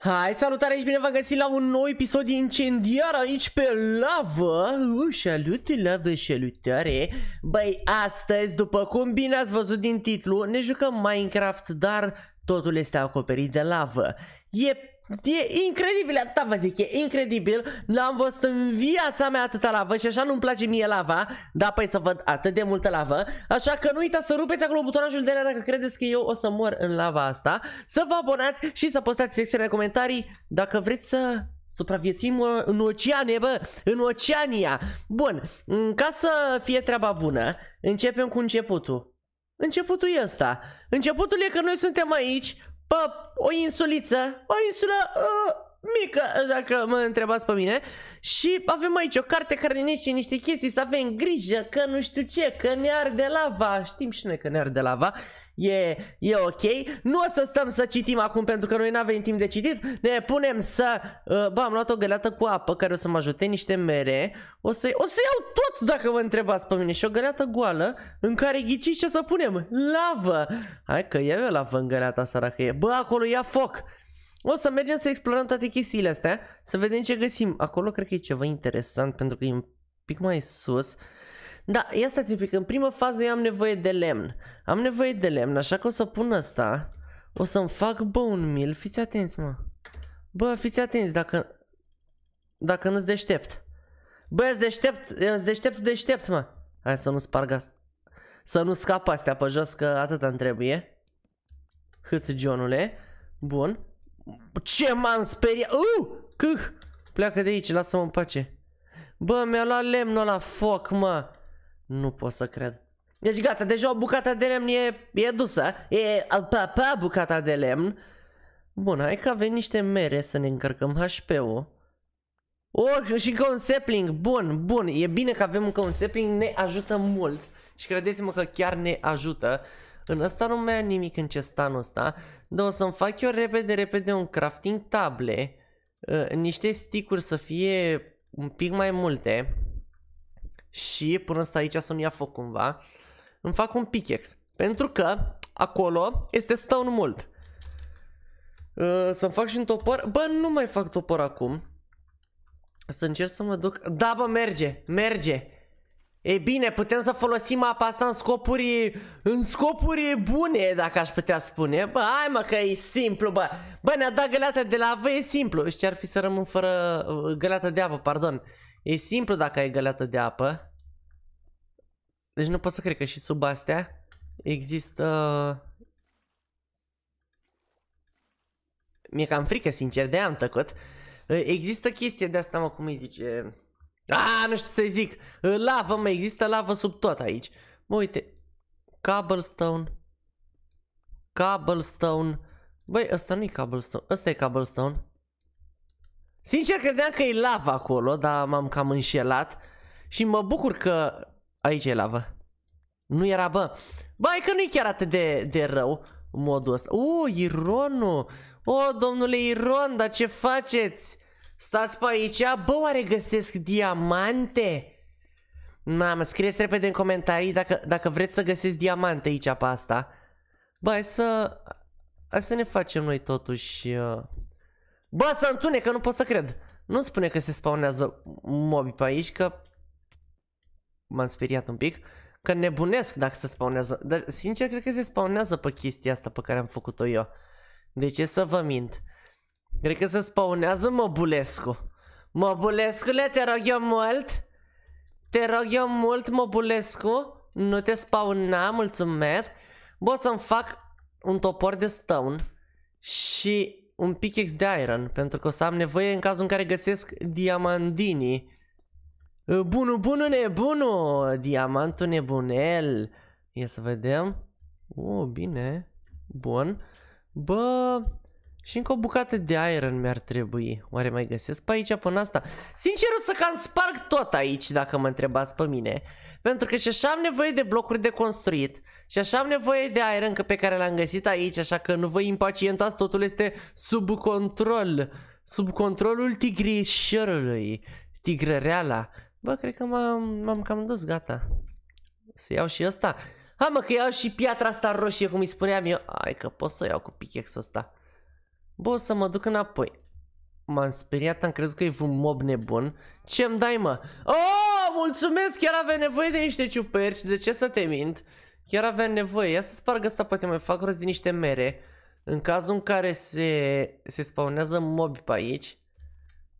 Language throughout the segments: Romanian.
Hai, salutare aici, bine v-am găsit la un nou episod de incendiar aici pe lavă uh, Salut, lavă, salutare Băi, astăzi, după cum bine ați văzut din titlu, ne jucăm Minecraft, dar totul este acoperit de lavă E E incredibil, da vă zic, e incredibil N-am văzut în viața mea atâta lavă Și așa nu-mi place mie lava Da, păi să văd atât de multă lavă Așa că nu uitați să rupeți acolo butonajul de la Dacă credeți că eu o să mor în lava asta Să vă abonați și să postați secțiunea de comentarii Dacă vreți să supraviețuim uh, în oceane, bă, în Oceania Bun, ca să fie treaba bună Începem cu începutul Începutul e ăsta Începutul e că noi suntem aici Bă, o insuliță, o insulă... Uh, mică, dacă mă întrebați pe mine. Și avem aici o carte care ne și niște chestii să avem grijă că nu știu ce, că ne arde lava. Știm și noi că ne arde lava. E, e ok. Nu o să stăm să citim acum pentru că noi nu avem timp de citit. Ne punem să... Uh, ba, am luat o găleată cu apă care o să mă ajute, niște mere. O să, o să iau tot dacă mă întrebați pe mine. Și o găleată goală în care ghiciți ce să punem. Lavă! Hai că e lavă în găleata e. Bă, acolo ia foc! O să mergem să explorăm toate chestiile astea, să vedem ce găsim. Acolo cred că e ceva interesant pentru că e un pic mai sus. Da, ia stați un pic, în prima fază eu am nevoie de lemn. Am nevoie de lemn, așa că o să pun asta. O să-mi fac bone meal, fiți atenți mă. Bă, fiți atenți dacă... Dacă nu-ți deștept. Bă, ești deștept, Ești deștept, deștept mă. Hai să nu sparg asta. Să nu scap astea pe jos că atâta îmi trebuie. Hâț, Johnule. Bun. Ce m-am speriat! Uh! Câh! Pleacă de aici, lasă-mă în pace. Bă, mi-a luat lemnul la foc, mă. Nu pot să cred. Deci gata, deja o bucată de lemn e, e dusă. E pa, pa, bucata de lemn. Bun, hai că avem niște mere să ne încărcăm HP-ul. Oh, și încă un sapling. Bun, bun. E bine că avem încă un sapling. Ne ajută mult. Și credeți-mă că chiar ne ajută. În ăsta nu mai am nimic în cestanul ăsta, dar o să-mi fac eu repede, repede un crafting table, uh, niște sticuri să fie un pic mai multe și până asta aici să nu ia foc cumva, îmi fac un pickex Pentru că acolo este stone mult. Uh, să-mi fac și un topor. Bă, nu mai fac topor acum. Să încerc să mă duc. Da, bă, merge, merge. E bine, putem să folosim apa asta în scopuri, în scopuri bune, dacă aș putea spune. Bă, hai mă că e simplu, bă. Bă, ne-a dat găleata de la apă, e simplu. Și ce ar fi să rămân fără uh, găleata de apă, pardon. E simplu dacă ai găleata de apă. Deci nu pot să cred că și sub astea există... Mi-e cam frică, sincer, de am tăcut. Uh, există chestie de asta, mă, cum îi zice... A, nu știu să-i zic. Ă, lavă, mă, există lavă sub tot aici. Mă, uite. Cobblestone. Cobblestone. Băi, ăsta nu e cobblestone. Ăsta e cobblestone. Sincer, credeam că e lava acolo, dar m-am cam înșelat. Și mă bucur că aici e lavă. Nu era, bă. Băi, că nu i chiar atât de, de rău modul ăsta. O, Ironul. O, domnule Iron, dar ce faceți? Stați pe aici, bă, oare găsesc diamante? Mamă, scrieți repede în comentarii dacă, dacă vreți să găsesc diamante aici pe asta. Bă, hai să... Hai să ne facem noi totuși... Uh, bă, să întune, că nu pot să cred. Nu spune că se spawnează mobi pe aici, că... M-am speriat un pic. Că nebunesc dacă se spawnează. Dar, sincer, cred că se spawnează pe chestia asta pe care am făcut-o eu. De ce să vă mint? Cred că se spawnează Mobulescu. Mobulescule, te rog eu mult. Te rog eu mult, Mobulescu. Nu te spawna, mulțumesc. Bă, să-mi fac un topor de stone și un pickaxe de iron, pentru că o să am nevoie în cazul în care găsesc diamandinii. Bunu, bunu, nebunu! Diamantul nebunel! Ia să vedem. O, oh, bine. Bun. Bă, și încă o bucată de iron mi-ar trebui. Oare mai găsesc pe aici până asta? Sincer, o să cam sparg tot aici, dacă mă întrebați pe mine. Pentru că și așa am nevoie de blocuri de construit. Și așa am nevoie de iron pe care l-am găsit aici, așa că nu vă impacientați, totul este sub control. Sub controlul tigrișorului. Tigrăreala. Bă, cred că m-am cam dus, gata. Să iau și ăsta. Ha, mă, că iau și piatra asta roșie, cum îi spuneam eu. Ai, că pot să o iau cu pickaxe ăsta. Bă, o să mă duc înapoi. M-am speriat, am crezut că e un mob nebun. Ce-mi dai, mă? Oh, mulțumesc! Chiar avea nevoie de niște ciuperci, de ce să te mint? Chiar avea nevoie. Ia să sparg asta, poate mai fac rost de niște mere. În cazul în care se, se spawnează mobi pe aici,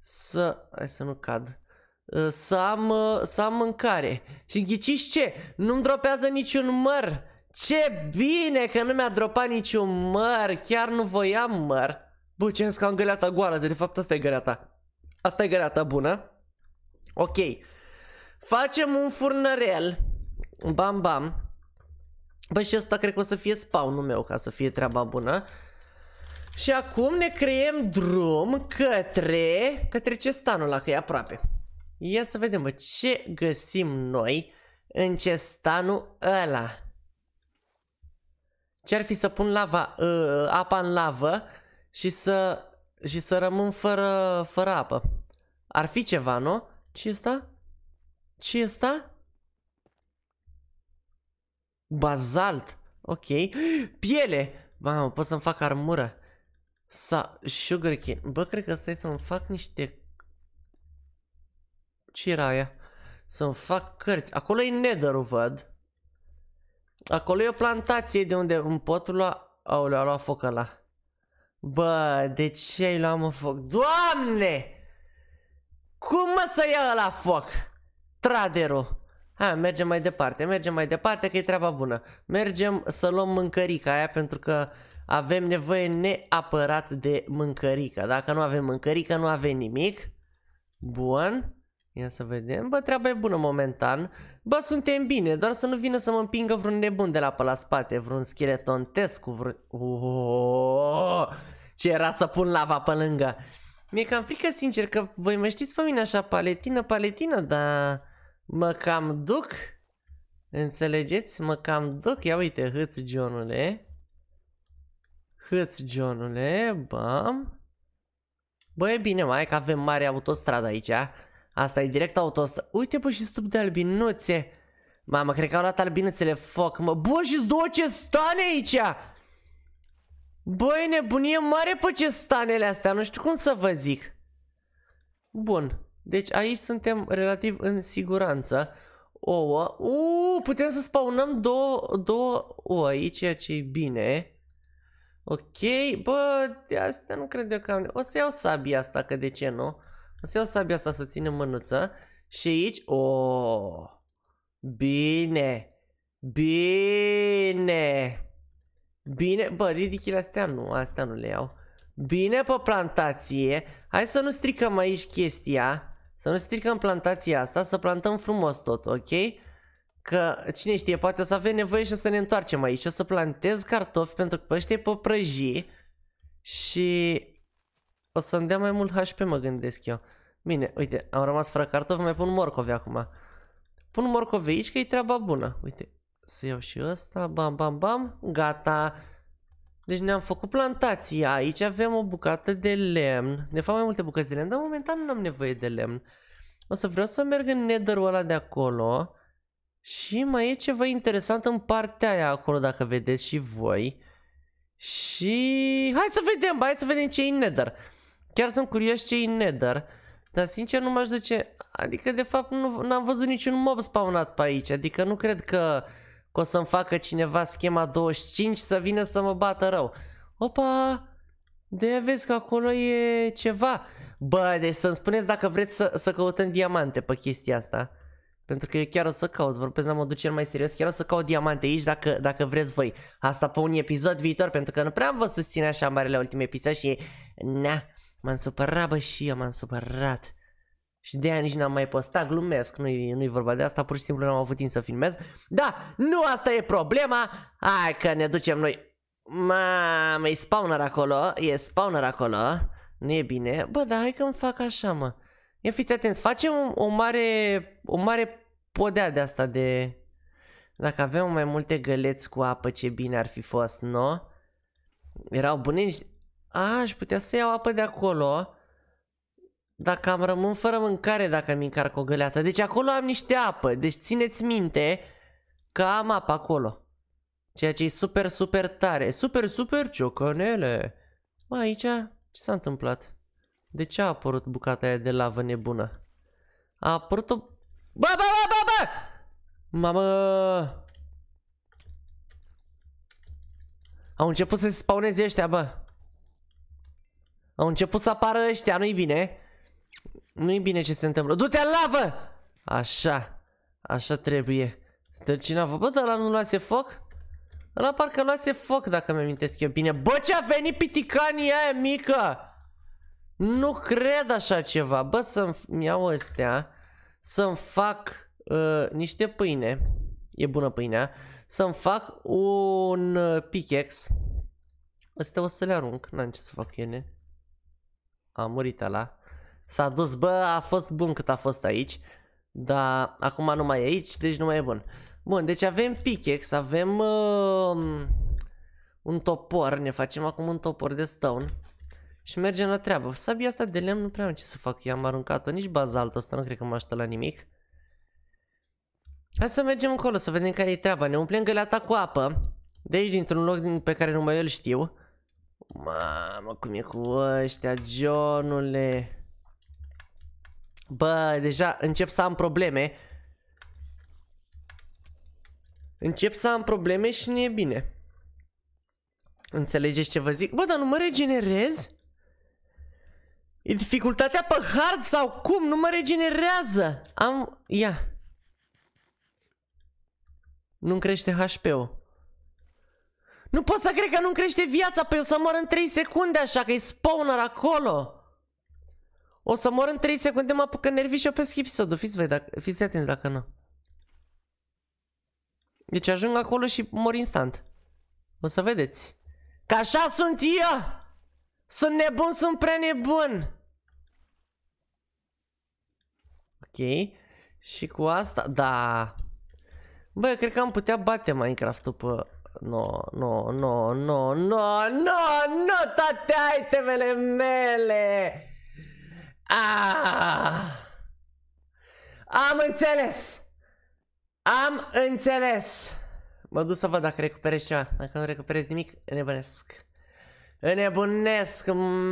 să... Hai să nu cad. Uh, să am, uh, să am mâncare. Și ghiciți ce? Nu-mi dropează niciun măr. Ce bine că nu mi-a dropat niciun măr. Chiar nu voiam măr. Bă, ce că am găleata goală, de fapt asta e găleata. Asta e găleata bună. Ok. Facem un furnărel. Bam, bam. Bă, și asta cred că o să fie spawnul meu ca să fie treaba bună. Și acum ne creem drum către... Către ce stanul ăla, că e aproape. Ia să vedem, bă, ce găsim noi în stanul ăla. Ce-ar fi să pun lava, uh, apa în lavă și să, și să rămân fără, fără apă. Ar fi ceva, nu? Ce asta? Ce asta? Bazalt. Ok. Piele! Mamă, pot să-mi fac armură. Sa, cane. Bă, cred că stai să-mi fac niște... Ce era aia? Să-mi fac cărți. Acolo e nether văd. Acolo e o plantație de unde îmi pot lua... Aoleu, a luat foc ăla. Bă, de ce ai luat mă foc? Doamne! Cum mă să ia la foc? Traderul. Hai, mergem mai departe, mergem mai departe că e treaba bună. Mergem să luăm mâncărica aia pentru că avem nevoie neapărat de mâncărica. Dacă nu avem mâncărica, nu avem nimic. Bun. Ia să vedem. Bă, treaba e bună momentan. Bă, suntem bine, doar să nu vină să mă împingă vreun nebun de la pe la spate, vreun scheleton cu vreun... ce era să pun lava pe lângă. Mi-e cam frică, sincer, că voi mă știți pe mine așa paletină, paletină, dar mă cam duc. Înțelegeți? Mă cam duc. Ia uite, hâț, Johnule. Hâț, Johnule, bam. Bă, e bine, mai că avem mare autostradă aici. Asta e direct auto ăsta. Uite bă și stup de albinuțe. Mamă, cred că au luat albinuțele foc. Mă. Bă, și două stane aici! Băi, nebunie mare pe stanele astea. Nu știu cum să vă zic. Bun. Deci aici suntem relativ în siguranță. Ouă. Uuu, putem să spawnăm două, două oi, ceea ce e bine. Ok, bă, de asta nu cred eu că am... O să iau sabia asta, că de ce nu? Să iau sabia asta să țin în mânuță și aici... Oh, bine! Bine! Bine, bă, ridichile astea nu, astea nu le iau. Bine pe plantație. Hai să nu stricăm aici chestia. Să nu stricăm plantația asta, să plantăm frumos tot, ok? Că cine știe, poate o să avem nevoie și o să ne întoarcem aici. O să plantez cartofi pentru că pe ăștia e pe prăji. Și o să-mi dea mai mult HP, mă gândesc eu. Bine, uite, am rămas fără cartofi, mai pun morcovi acum. Pun morcovi aici că e treaba bună. Uite, să iau și ăsta, bam, bam, bam, gata. Deci ne-am făcut plantația, aici avem o bucată de lemn. Ne fac mai multe bucăți de lemn, dar momentan nu am nevoie de lemn. O să vreau să merg în nether ăla de acolo. Și mai e ceva interesant în partea aia acolo, dacă vedeți și voi. Și hai să vedem, hai să vedem ce e în nether. Chiar sunt curios ce e Nether, dar sincer nu m-aș duce... Adică de fapt nu n-am văzut niciun mob spawnat pe aici, adică nu cred că, că o să-mi facă cineva schema 25 să vină să mă bată rău. Opa! De vezi că acolo e ceva. Bă, deci să-mi spuneți dacă vreți să, să căutăm diamante pe chestia asta. Pentru că eu chiar o să caut, vorbesc la modul cel mai serios, chiar o să caut diamante aici dacă, dacă vreți voi. Asta pe un episod viitor, pentru că nu prea vă susține așa barele ultime episod și... Na, m-am supărat, bă, și eu m-am supărat. Și de aia nici n-am mai postat, glumesc, nu-i, nu vorba de asta, pur și simplu n-am avut timp să filmez. Da, nu asta e problema, hai că ne ducem noi. Mamă, e spawner acolo, e spawner acolo, nu e bine. Bă, dar hai că-mi fac așa, mă. Ia fiți atenți, facem o, mare, o mare podea de asta de... Dacă aveam mai multe găleți cu apă, ce bine ar fi fost, nu? Erau bune niște... A, aș putea să iau apă de acolo. Dacă am rămân fără mâncare, dacă mi încarc o găleată. Deci acolo am niște apă. Deci țineți minte că am apă acolo. Ceea ce e super, super tare. Super, super ciocanele. Mă, aici? Ce s-a întâmplat? De ce a apărut bucata aia de lavă nebună? A apărut o... Bă, bă, bă, bă, bă! Mamă! Au început să se spawneze ăștia, bă. Au început să apară ăștia, nu-i bine. Nu-i bine ce se întâmplă. Du-te în lavă! Așa. Așa trebuie. Tălcinavă. Bă, dar ăla nu luase foc? Ăla parcă luase foc, dacă mi-amintesc eu bine. Bă, ce-a venit piticanii aia mică! Nu cred așa ceva. Bă, să-mi iau astea, să-mi fac uh, niște pâine. E bună pâinea. Să-mi fac un uh, pickaxe. Astea o să le arunc, n-am ce să fac ele. A murit ăla. S-a dus, bă, a fost bun cât a fost aici. Dar acum nu mai e aici, deci nu mai e bun. Bun, deci avem pickaxe, avem uh, un topor, ne facem acum un topor de stone. Și mergem la treabă. Sabia asta de lemn nu prea am ce să fac. I-am aruncat-o, nici bazaltul ăsta nu cred că mă aștept la nimic. Hai să mergem încolo să vedem care e treaba. Ne umplem găleata cu apă. De aici, dintr-un loc din, pe care numai eu îl știu. Mamă, cum e cu ăștia, Johnule. Bă, deja încep să am probleme. Încep să am probleme și nu e bine. Înțelegeți ce vă zic? Bă, dar nu mă regenerez? E dificultatea pe hard sau cum? Nu mă regenerează. Am... Ia. Nu-mi crește HP-ul. Nu pot să cred că nu-mi crește viața, pe o să mor în 3 secunde așa, că e spawner acolo. O să mor în 3 secunde, mă apucă nervii și pe episodul. Fiți, voi, dacă, fiți atenți dacă nu. Deci ajung acolo și mor instant. O să vedeți. Că așa sunt eu! Sunt nebun, sunt prea nebun! Și cu asta, da. Bă, cred că am putea bate Minecraft-ul pe... No, no, no, no, no, no, no, toate itemele mele! Ah! Am înțeles! Am înțeles! Mă duc să văd dacă recuperez ceva. Dacă nu recuperez nimic, nebunesc. Înnebunesc,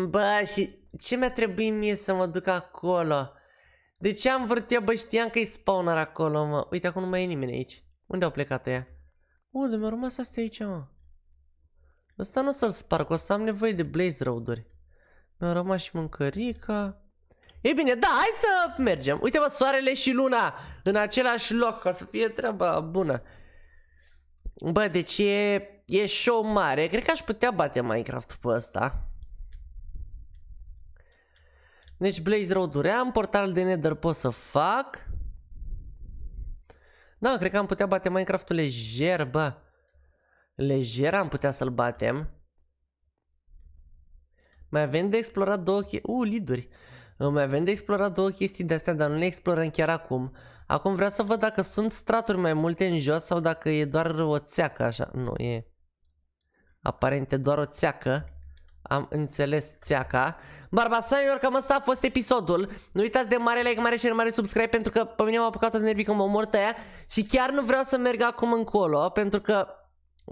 bă, și ce mi-a trebuit mie să mă duc acolo? De ce am vârtea, bă? Știam că-i spawner acolo, mă. Uite, acum nu mai e nimeni aici. Unde au plecat ea? Unde mi-au rămas astea aici, mă? Ăsta nu o să-l sparg, o să am nevoie de blaze road-uri. Mi-au rămas și mâncărica. E bine, da, hai să mergem. Uite, mă, soarele și luna în același loc, ca să fie treaba bună. Bă, deci e, e show mare. Cred că aș putea bate Minecraft pe ăsta. Deci Blaze Road duream, portal de Nether pot să fac. Da, cred că am putea bate Minecraft-ul lejer, bă. Lejer am putea să-l batem. Mai avem de explorat două chestii. Uh, liduri. Mai avem de explorat două chestii de-astea, dar nu le explorăm chiar acum. Acum vreau să văd dacă sunt straturi mai multe în jos sau dacă e doar o țeacă așa. Nu, e aparent e doar o țeacă. Am înțeles țeaca. Barbasanilor, cam asta a fost episodul. Nu uitați de mare like, mare share, mare subscribe pentru că pe mine m-a apucat toți nervii când mă omor tăia și chiar nu vreau să merg acum încolo pentru că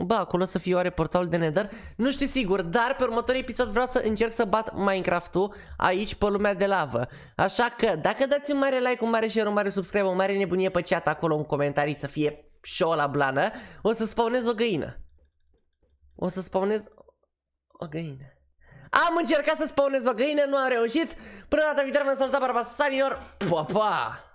Ba, acolo să fie oare portalul de Nether? Nu știu sigur, dar pe următorul episod vreau să încerc să bat Minecraft-ul aici pe lumea de lavă. Așa că, dacă dați un mare like, un mare share, un mare subscribe, o mare nebunie pe chat acolo în comentarii să fie show la blană, o să spawnez o găină. O să spawnez o găină. Am încercat să spawnez o găină, nu am reușit. Până data viitoare, vă am salutat, Barba Sanior. Pa, pa!